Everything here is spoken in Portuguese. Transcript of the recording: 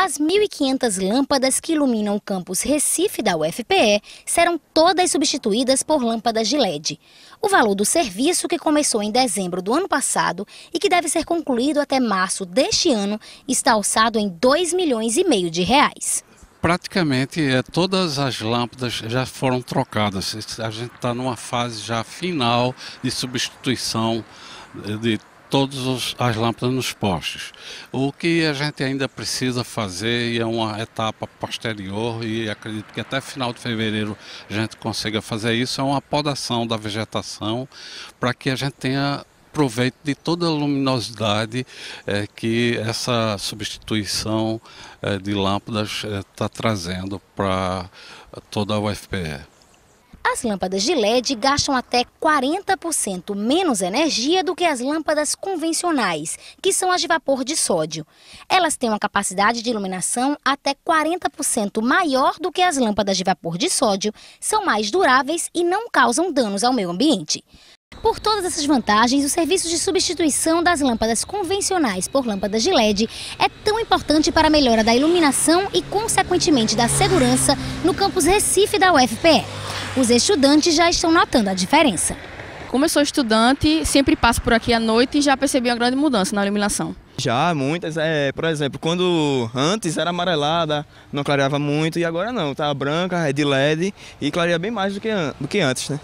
As 1.500 lâmpadas que iluminam o campus Recife da UFPE serão todas substituídas por lâmpadas de LED. O valor do serviço, que começou em dezembro do ano passado e que deve ser concluído até março deste ano, está alçado em 2 milhões e meio de reais. Praticamente é, todas as lâmpadas já foram trocadas. A gente está numa fase já final de substituição eh, de todas as lâmpadas nos postes. O que a gente ainda precisa fazer e é uma etapa posterior e acredito que até final de fevereiro a gente consiga fazer isso, é uma podação da vegetação para que a gente tenha proveito de toda a luminosidade é, que essa substituição é, de lâmpadas está eh, trazendo para toda a UFPE. As lâmpadas de LED gastam até 40% menos energia do que as lâmpadas convencionais, que são as de vapor de sódio. Elas têm uma capacidade de iluminação até 40% maior do que as lâmpadas de vapor de sódio, são mais duráveis e não causam danos ao meio ambiente. Por todas essas vantagens, o serviço de substituição das lâmpadas convencionais por lâmpadas de LED é tão importante para a melhora da iluminação e, consequentemente, da segurança no campus Recife da UFPE. Os estudantes já estão notando a diferença. Como eu sou estudante, sempre passo por aqui à noite e já percebi uma grande mudança na iluminação. Já, muitas. É, por exemplo, quando antes era amarelada, não clareava muito, e agora não, tá branca, é de LED e clareia bem mais do que, do que antes, né?